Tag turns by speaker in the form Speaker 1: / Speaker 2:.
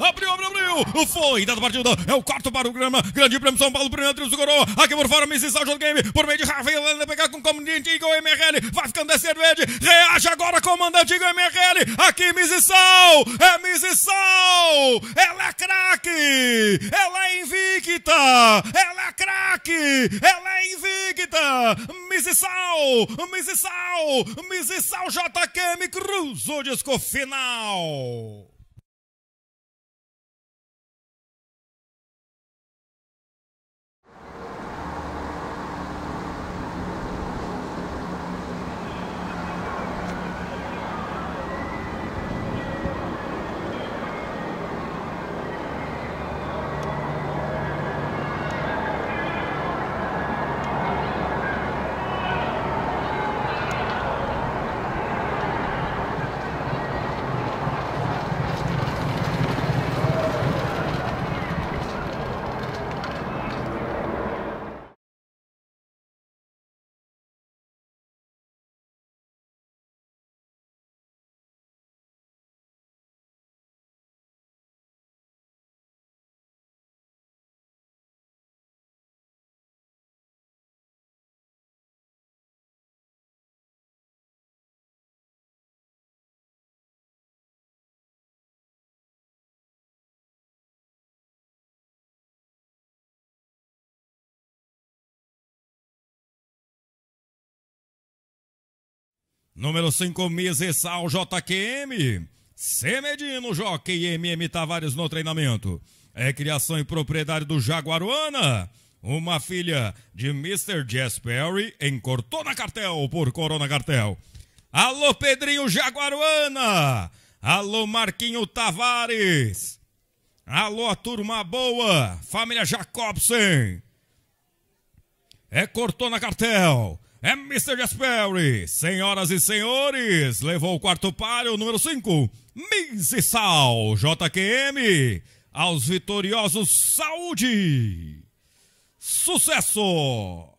Speaker 1: Abriu, abriu, abriu. Foi
Speaker 2: da partida. É o quarto para o Grama. Grande Prêmio São Paulo, primeiro trio do Aqui por fora, Missy Saljon Game. Por meio de Rafael, anda pegar com o comandante Eagle MRL. Vai ficando descer cerveja. Reage agora, comandante Eagle MRL. Aqui, Missy Sal. É Missy Sal. Ela é craque. Ela é invicta. Ela é craque. Ela é invicta. Missy Sal. Missy Sal. Missy Sal JQM cruzou
Speaker 1: o disco final. Número 5, Misesal
Speaker 2: JQM. Semedino, Jockey MM Tavares no treinamento. É criação e propriedade do Jaguaruana. Uma filha de Mr. Jess Perry na Cartel por Corona Cartel. Alô, Pedrinho Jaguaruana. Alô, Marquinho Tavares. Alô, turma boa. Família Jacobsen. É cortou na Cartel. É Mr. Jasperi, senhoras e senhores, levou o quarto par, o número 5, Miss Sal, JQM, aos vitoriosos,
Speaker 1: saúde, sucesso!